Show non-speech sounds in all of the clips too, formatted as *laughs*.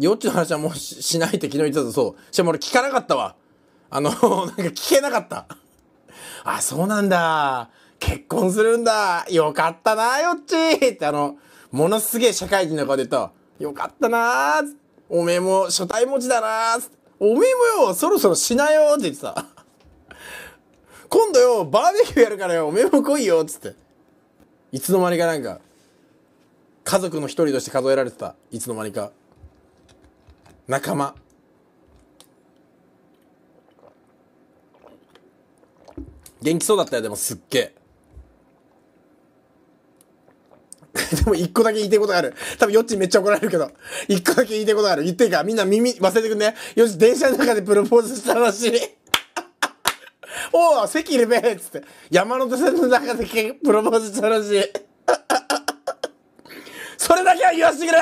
よっちの話はもうしないって昨日言ってたと、そう。しかも俺聞かなかったわ。あの、*laughs* なんか聞けなかった。あ、そうなんだ。結婚するんだ。よかったな、よっちって、あの、ものすげえ社会人の顔で言った。よかったなおめえも初対持ちだなおめえもよ、そろそろしなよって言ってた。*laughs* 今度よ、バーベキューやるからよ、おめえも来いよっつって。いつの間にかなんか、家族の一人として数えられてた。いつの間にか。仲間元気そうだったよでもすっげえ *laughs* でも一個だけ言いたいことがある多分よっちめっちゃ怒られるけど一個だけ言いたいことがある言っていいかみんな耳忘れてくんねよし電車の中でプロポーズしたらしいおお席入れべっつって山手線の中でプロポーズしたらしいそれだけは言わせてくれ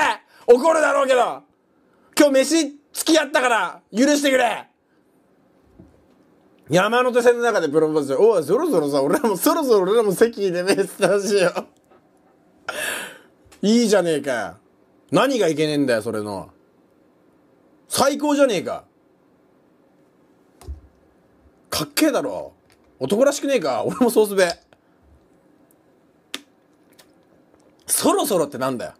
怒るだろうけど今日飯付き合ったから許してくれ山手線の中でプロポーズおい、そろそろさ、俺らも、そろそろ俺らも席で飯スタジオ。いいじゃねえか何がいけねえんだよ、それの。最高じゃねえか。かっけえだろ。男らしくねえか。俺もそうすべ。そろそろってなんだよ。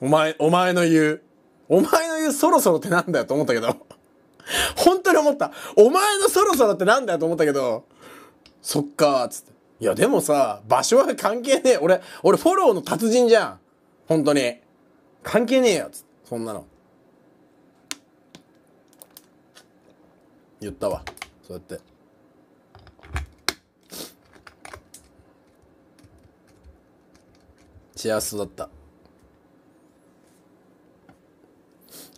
お前、お前の言う。お前のうそろそろってなんだよと思ったけど。*laughs* 本当に思った。お前のそろそろってなんだよと思ったけど、そっかーつって。いやでもさ、場所は関係ねえ。俺、俺フォローの達人じゃん。本当に。関係ねえよつって。そんなの。言ったわ。そうやって。幸せだった。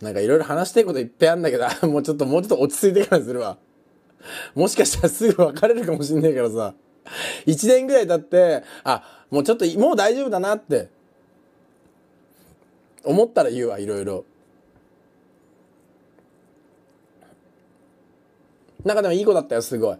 なんかいろいろ話したいこといっぱいあんだけど、もうちょっともうちょっと落ち着いてからするわ。もしかしたらすぐ別れるかもしんないからさ。一年ぐらい経って、あ、もうちょっと、もう大丈夫だなって、思ったら言うわ、いろいろ。なんかでもいい子だったよ、すごい。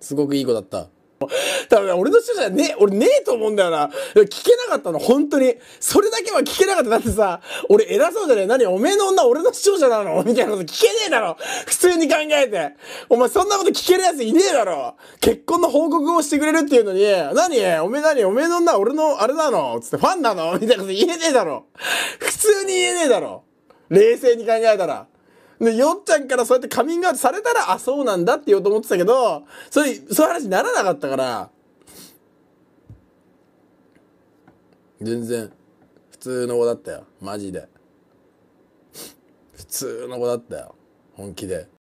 すごくいい子だった。多分俺の人じゃねえ、俺ねえと思うんだよな。聞けなかったの、本当に。それだけは聞けなかった。だってさ、俺偉そうじゃねえ。何おめえの女俺の視聴者なのみたいなこと聞けねえだろ。普通に考えて。お前そんなこと聞けるやついねえだろ。結婚の報告をしてくれるっていうのに、何おめえ何おめえの女俺のあれなのつってファンなのみたいなこと言えねえだろ。普通に言えねえだろ。冷静に考えたら。で、よっちゃんからそうやってカミングアウトされたら、あ、そうなんだって言おうと思ってたけど、そういう、そういう話にならなかったから、全然、普通の子だったよ。マジで。普通の子だったよ。本気で。